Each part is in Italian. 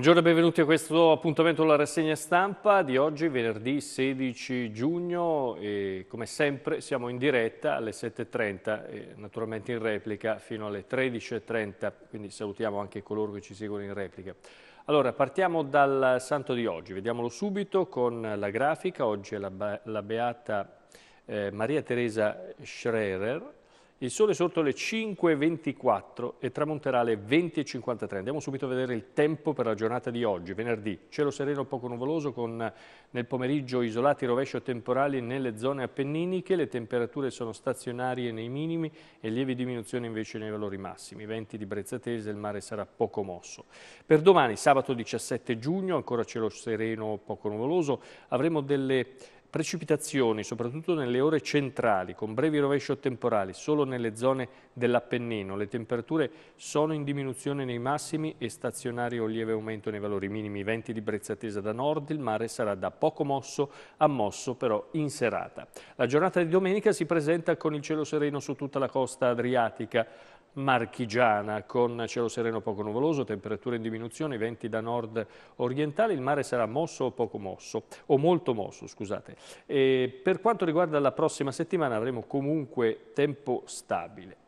Buongiorno e benvenuti a questo appuntamento alla rassegna stampa di oggi, venerdì 16 giugno e come sempre siamo in diretta alle 7.30 e naturalmente in replica fino alle 13.30, quindi salutiamo anche coloro che ci seguono in replica. Allora, partiamo dal santo di oggi, vediamolo subito con la grafica, oggi è la, la beata eh, Maria Teresa Schrerer, il sole è sorto alle 5.24 e tramonterà alle 20.53. Andiamo subito a vedere il tempo per la giornata di oggi, venerdì. Cielo sereno poco nuvoloso con nel pomeriggio isolati rovescio temporali nelle zone appenniniche. Le temperature sono stazionarie nei minimi e lievi diminuzioni invece nei valori massimi. Venti di brezza tese, il mare sarà poco mosso. Per domani, sabato 17 giugno, ancora cielo sereno poco nuvoloso, avremo delle Precipitazioni, soprattutto nelle ore centrali, con brevi rovesci temporali, solo nelle zone dell'Appennino. Le temperature sono in diminuzione nei massimi e stazionario o lieve aumento nei valori minimi. Venti di brezza attesa da nord, il mare sarà da poco mosso a mosso, però in serata. La giornata di domenica si presenta con il cielo sereno su tutta la costa adriatica marchigiana con cielo sereno poco nuvoloso, temperature in diminuzione, venti da nord orientale, il mare sarà mosso o poco mosso, o molto mosso, scusate. E per quanto riguarda la prossima settimana avremo comunque tempo stabile.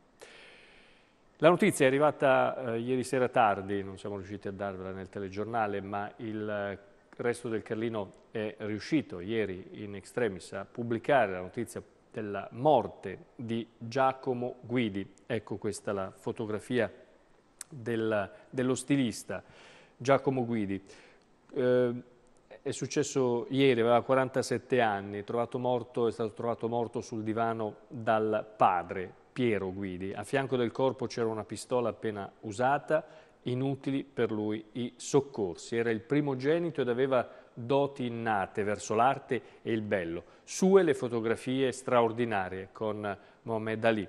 La notizia è arrivata eh, ieri sera tardi, non siamo riusciti a darvela nel telegiornale, ma il eh, resto del Carlino è riuscito ieri in extremis a pubblicare la notizia della morte di Giacomo Guidi. Ecco questa la fotografia del, dello stilista Giacomo Guidi. Eh, è successo ieri, aveva 47 anni, morto, è stato trovato morto sul divano dal padre, Piero Guidi. A fianco del corpo c'era una pistola appena usata, inutili per lui i soccorsi. Era il primogenito ed aveva doti innate verso l'arte e il bello. Sue le fotografie straordinarie con Mohamed Ali.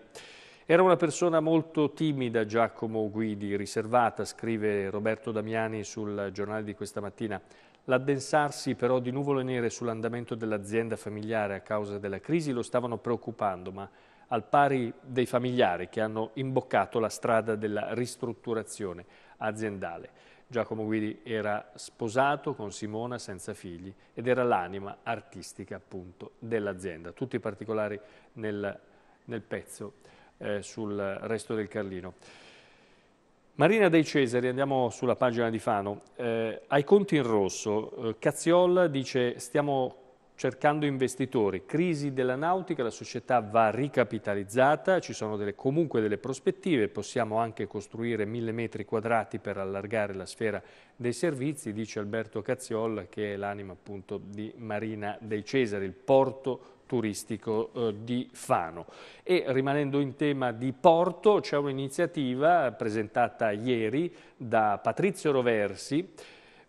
Era una persona molto timida Giacomo Guidi, riservata, scrive Roberto Damiani sul giornale di questa mattina. L'addensarsi però di nuvole nere sull'andamento dell'azienda familiare a causa della crisi lo stavano preoccupando, ma al pari dei familiari che hanno imboccato la strada della ristrutturazione aziendale. Giacomo Guidi era sposato con Simona senza figli ed era l'anima artistica appunto dell'azienda. Tutti i particolari nel, nel pezzo eh, sul resto del Carlino. Marina dei Cesari, andiamo sulla pagina di Fano, eh, ai conti in rosso, eh, Cazziol dice stiamo cercando investitori. Crisi della nautica, la società va ricapitalizzata, ci sono delle, comunque delle prospettive, possiamo anche costruire mille metri quadrati per allargare la sfera dei servizi, dice Alberto Cazziol che è l'anima appunto di Marina dei Cesari, il porto turistico eh, di Fano. E rimanendo in tema di porto c'è un'iniziativa presentata ieri da Patrizio Roversi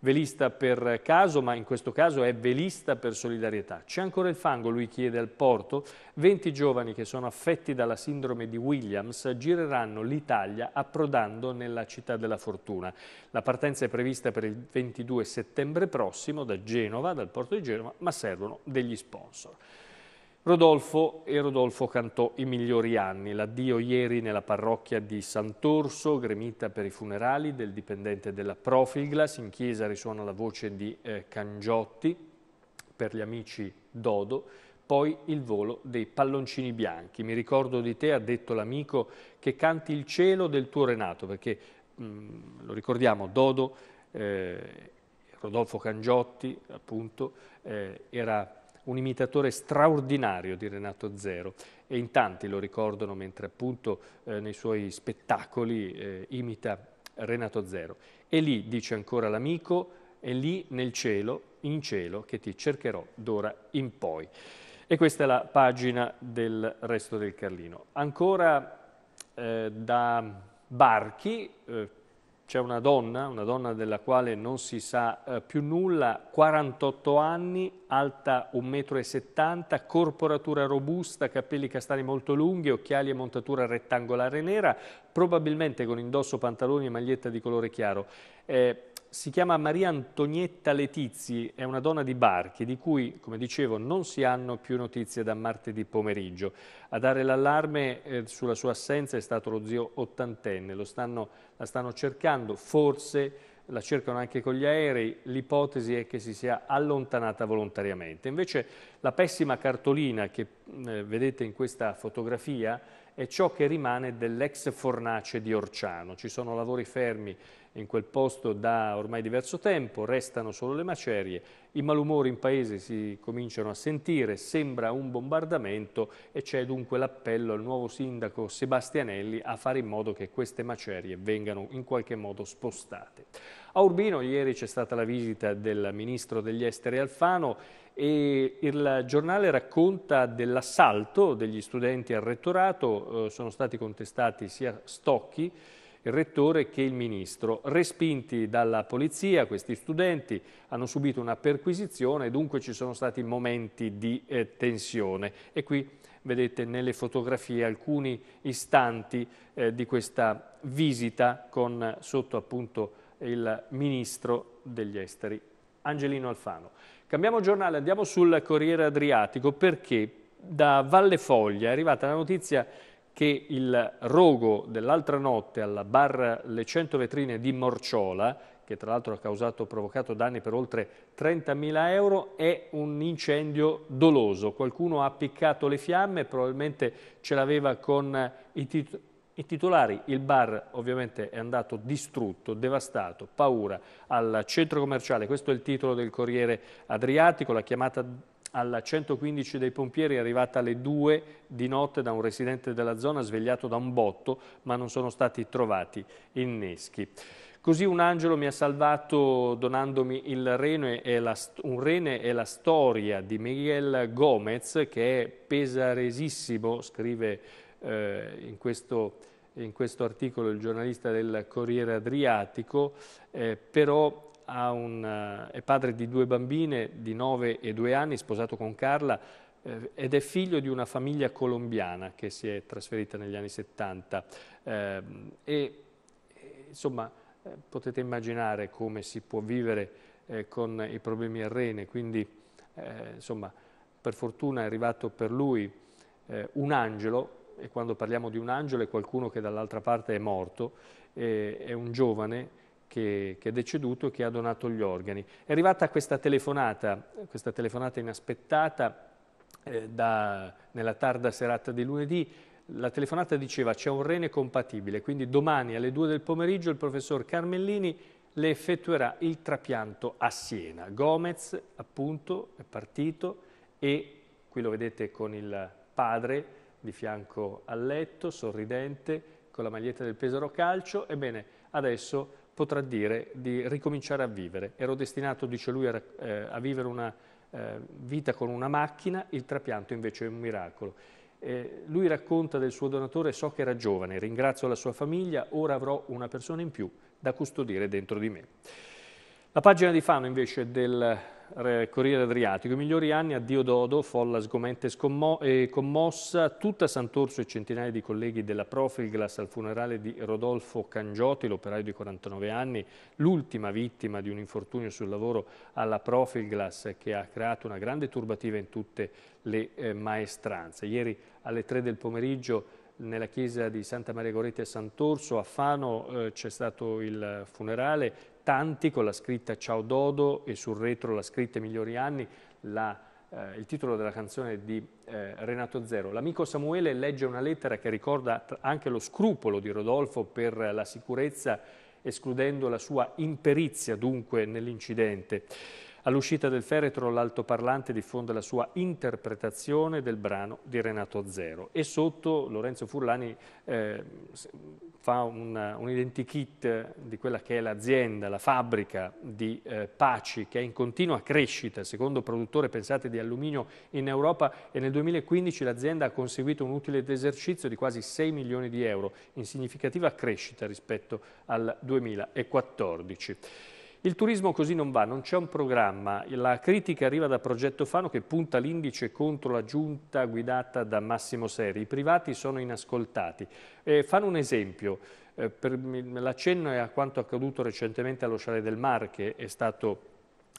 velista per caso, ma in questo caso è velista per solidarietà. C'è ancora il fango, lui chiede al porto. 20 giovani che sono affetti dalla sindrome di Williams gireranno l'Italia approdando nella città della fortuna. La partenza è prevista per il 22 settembre prossimo da Genova, dal porto di Genova, ma servono degli sponsor. Rodolfo e Rodolfo cantò i migliori anni, l'addio ieri nella parrocchia di Sant'Orso, gremita per i funerali del dipendente della Profilglas, in chiesa risuona la voce di eh, Cangiotti, per gli amici Dodo, poi il volo dei palloncini bianchi. Mi ricordo di te, ha detto l'amico, che canti il cielo del tuo Renato, perché mh, mm, lo ricordiamo, Dodo, eh, Rodolfo Cangiotti appunto, eh, era un imitatore straordinario di Renato Zero e in tanti lo ricordano mentre appunto eh, nei suoi spettacoli eh, imita Renato Zero. E lì, dice ancora l'amico, è lì nel cielo, in cielo, che ti cercherò d'ora in poi. E questa è la pagina del resto del Carlino. Ancora eh, da Barchi, eh, c'è una donna, una donna della quale non si sa eh, più nulla, 48 anni, alta 1,70 m, corporatura robusta, capelli castani molto lunghi, occhiali e montatura rettangolare nera, probabilmente con indosso pantaloni e maglietta di colore chiaro. Eh, si chiama Maria Antonietta Letizzi, è una donna di Barchi, di cui, come dicevo, non si hanno più notizie da martedì pomeriggio. A dare l'allarme eh, sulla sua assenza è stato lo zio ottantenne, stanno, la stanno cercando, forse la cercano anche con gli aerei, l'ipotesi è che si sia allontanata volontariamente. Invece la pessima cartolina che eh, vedete in questa fotografia è ciò che rimane dell'ex fornace di Orciano. Ci sono lavori fermi in quel posto da ormai diverso tempo, restano solo le macerie, i malumori in paese si cominciano a sentire, sembra un bombardamento e c'è dunque l'appello al nuovo sindaco Sebastianelli a fare in modo che queste macerie vengano in qualche modo spostate. A Urbino ieri c'è stata la visita del ministro degli esteri Alfano e il giornale racconta dell'assalto degli studenti al rettorato, eh, sono stati contestati sia stocchi il rettore che il ministro. Respinti dalla polizia, questi studenti hanno subito una perquisizione, dunque ci sono stati momenti di eh, tensione. E qui vedete nelle fotografie alcuni istanti eh, di questa visita con sotto appunto il ministro degli esteri Angelino Alfano. Cambiamo giornale, andiamo sul Corriere Adriatico perché da Valle Foglia è arrivata la notizia che il rogo dell'altra notte alla bar Le 100 Vetrine di Morciola, che tra l'altro ha causato, provocato danni per oltre 30.000 euro, è un incendio doloso. Qualcuno ha appiccato le fiamme, probabilmente ce l'aveva con i, tit i titolari. Il bar ovviamente è andato distrutto, devastato, paura al centro commerciale. Questo è il titolo del Corriere Adriatico, la chiamata alla 115 dei pompieri è arrivata alle 2 di notte da un residente della zona svegliato da un botto, ma non sono stati trovati inneschi. Così un angelo mi ha salvato donandomi il rene la, un rene e la storia di Miguel Gomez, che è pesaresissimo, scrive eh, in, questo, in, questo, articolo il giornalista del Corriere Adriatico, eh, però un, eh, è padre di due bambine di 9 e 2 anni, sposato con Carla, eh, ed è figlio di una famiglia colombiana che si è trasferita negli anni 70 ehm, eh, e insomma eh, potete immaginare come si può vivere eh, con i problemi al rene quindi eh, insomma per fortuna è arrivato per lui un angelo e quando parliamo di un angelo è qualcuno che dall'altra parte è morto è un giovane che, che, è deceduto e che ha donato gli organi. È arrivata questa telefonata, questa telefonata inaspettata eh, da, nella tarda serata di lunedì, la telefonata diceva c'è un rene compatibile, quindi domani alle 2 del pomeriggio il professor Carmellini le effettuerà il trapianto a Siena. Gomez appunto è partito e qui lo vedete con il padre di fianco al letto, sorridente, con la maglietta del Pesaro Calcio. Ebbene, adesso potrà dire di ricominciare a vivere. Ero destinato, dice lui, a, eh, a vivere una eh, vita con una macchina, il trapianto invece è un miracolo. Eh, lui racconta del suo donatore, so che era giovane, ringrazio la sua famiglia, ora avrò una persona in più da custodire dentro di me. La pagina di Fano invece del Corriere Adriatico, i migliori anni a Dio Dodo, folla sgomenta e commossa, tutta Sant'Orso e centinaia di colleghi della Profilglass al funerale di Rodolfo Cangioti, l'operaio di 49 anni, l'ultima vittima di un infortunio sul lavoro alla Profilglass che ha creato una grande turbativa in tutte le eh, maestranze. Ieri alle 3 del pomeriggio nella chiesa di Santa Maria Goretti a Sant'Orso, a Fano eh, c'è stato il funerale, tanti con la scritta Ciao Dodo e sul retro la scritta Migliori anni, la, eh, il titolo della canzone di eh, Renato Zero. L'amico Samuele legge una lettera che ricorda anche lo scrupolo di Rodolfo per la sicurezza, escludendo la sua imperizia dunque nell'incidente. All'uscita del feretro l'altoparlante diffonde la sua interpretazione del brano di Renato Zero e sotto Lorenzo Furlani eh, fa un, un, identikit di quella che è l'azienda, la fabbrica di eh, Paci che è in continua crescita, secondo produttore pensate di alluminio in Europa e nel 2015 l'azienda ha conseguito un utile d'esercizio di quasi 6 milioni di euro in significativa crescita rispetto al 2014. Il turismo così non va, non c'è un programma. La critica arriva da Progetto Fano che punta l'indice contro la giunta guidata da Massimo Seri. I privati sono inascoltati. Eh, fanno un esempio. Eh, l'accenno è a quanto accaduto recentemente allo Chalet del Mar che è stato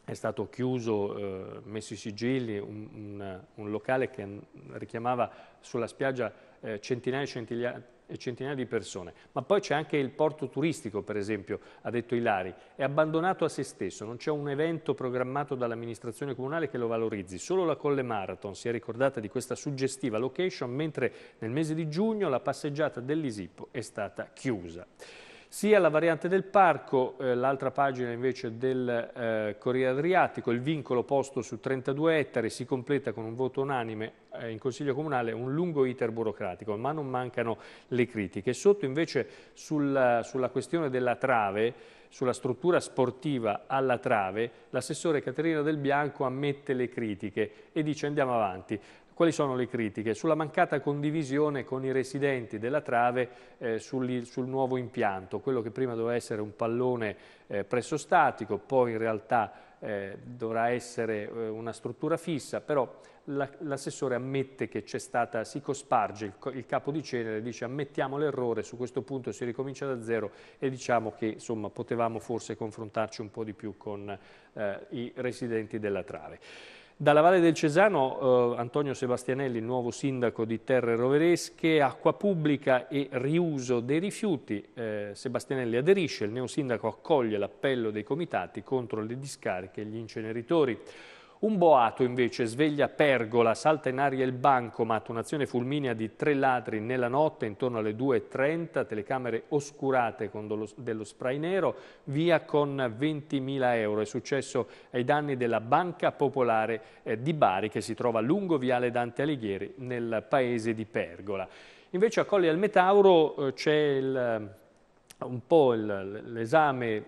è stato chiuso, eh, messo i sigilli, un, un, un, locale che richiamava sulla spiaggia eh, centinaia e centinaia, centinaia di persone. Ma poi c'è anche il porto turistico, per esempio, ha detto Ilari, è abbandonato a se stesso, non c'è un evento programmato dall'amministrazione comunale che lo valorizzi. Solo la Colle Marathon si è ricordata di questa suggestiva location, mentre nel mese di giugno la passeggiata dell'Isippo è stata chiusa sia la variante del parco, eh, l'altra pagina invece del eh, Corriere Adriatico, il vincolo posto su 32 ettari si completa con un voto unanime eh, in Consiglio Comunale, un lungo iter burocratico, ma non mancano le critiche. Sotto invece sulla, sulla questione della trave, sulla struttura sportiva alla trave, l'assessore Caterina Del Bianco ammette le critiche e dice andiamo avanti. Quali sono le critiche? Sulla mancata condivisione con i residenti della Trave eh, sul, sul, nuovo impianto, quello che prima doveva essere un pallone eh, presso statico, poi in realtà eh, dovrà essere eh, una struttura fissa, però l'assessore la, ammette che c'è stata, si cosparge il, il, capo di cenere, dice ammettiamo l'errore, su questo punto si ricomincia da zero e diciamo che insomma, potevamo forse confrontarci un po' di più con eh, i residenti della Trave. Dalla Valle del Cesano eh, Antonio Sebastianelli, nuovo sindaco di Terre Roveresche, acqua pubblica e riuso dei rifiuti. Eh, Sebastianelli aderisce, il neosindaco accoglie l'appello dei comitati contro le discariche e gli inceneritori. Un boato invece sveglia Pergola, salta in aria il bancomat, un'azione fulminea di tre ladri nella notte intorno alle 2.30, telecamere oscurate con dello spray nero, via con 20.000 euro. È successo ai danni della Banca Popolare eh, di Bari che si trova lungo viale Dante Alighieri nel paese di Pergola. Invece a Colli al Metauro eh, c'è il un po' l'esame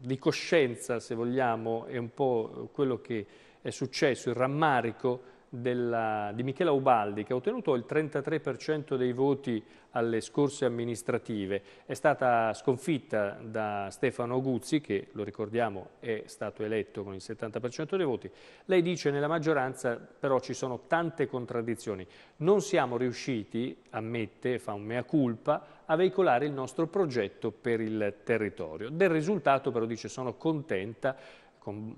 di coscienza, se vogliamo, è un po' quello che è successo, il rammarico della, di Michela Ubaldi, che ha ottenuto il 33% dei voti alle scorse amministrative, è stata sconfitta da Stefano Guzzi, che lo ricordiamo è stato eletto con il 70% dei voti. Lei dice nella maggioranza però ci sono tante contraddizioni. Non siamo riusciti, ammette, fa un mea culpa, a veicolare il nostro progetto per il territorio. Del risultato però dice sono contenta con,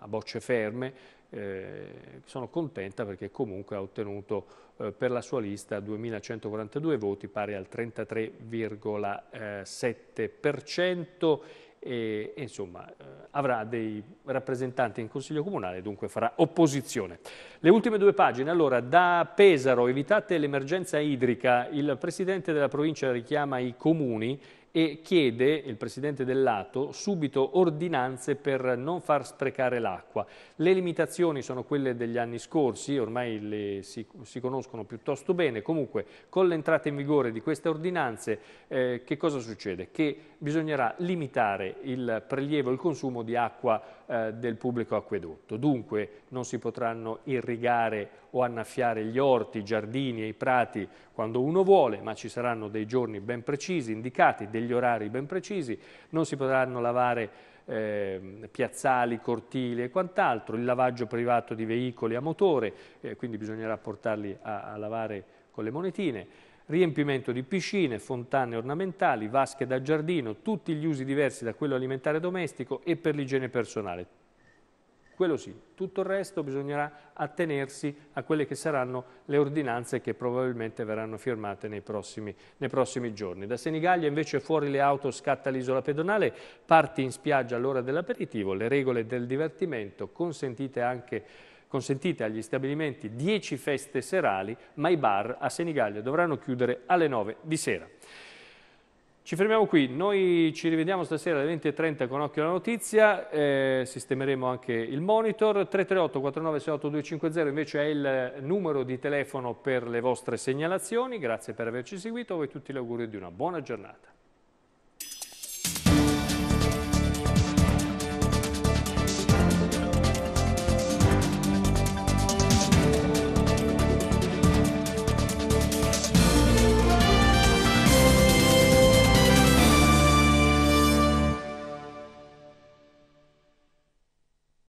a bocce ferme, eh, sono contenta perché comunque ha ottenuto eh, per la sua lista 2142 voti pari al 33,7% eh, e, e, insomma eh, avrà dei rappresentanti in Consiglio Comunale, dunque farà opposizione. Le ultime due pagine, allora, da Pesaro, evitate l'emergenza idrica, il Presidente della provincia richiama i comuni e chiede, il presidente dell'Ato, subito ordinanze per non far sprecare l'acqua. Le limitazioni sono quelle degli anni scorsi, ormai le si, si conoscono piuttosto bene, comunque con l'entrata in vigore di queste ordinanze eh, che cosa succede? Che bisognerà limitare il prelievo e il consumo di acqua eh, del pubblico acquedotto. Dunque non si potranno irrigare o annaffiare gli orti, i giardini e i prati quando uno vuole, ma ci saranno dei giorni ben precisi, indicati, degli orari ben precisi, non si potranno lavare ehm, piazzali, cortili e quant'altro, il lavaggio privato di veicoli a motore, eh, quindi bisognerà portarli a, a lavare con le monetine riempimento di piscine, fontane ornamentali, vasche da giardino, tutti gli usi diversi da quello alimentare domestico e per l'igiene personale. Quello sì, tutto il resto bisognerà attenersi a quelle che saranno le ordinanze che probabilmente verranno firmate nei prossimi, nei prossimi giorni. Da Senigallia invece fuori le auto scatta l'isola pedonale, parti in spiaggia all'ora dell'aperitivo, le regole del divertimento consentite anche consentite agli stabilimenti 10 feste serali, ma i bar a Senigallia dovranno chiudere alle 9 di sera. Ci fermiamo qui, noi ci rivediamo stasera alle 20.30 con Occhio alla Notizia, eh, sistemeremo anche il monitor, 338 4968 250 invece è il numero di telefono per le vostre segnalazioni, grazie per averci seguito, a voi tutti gli auguri di una buona giornata.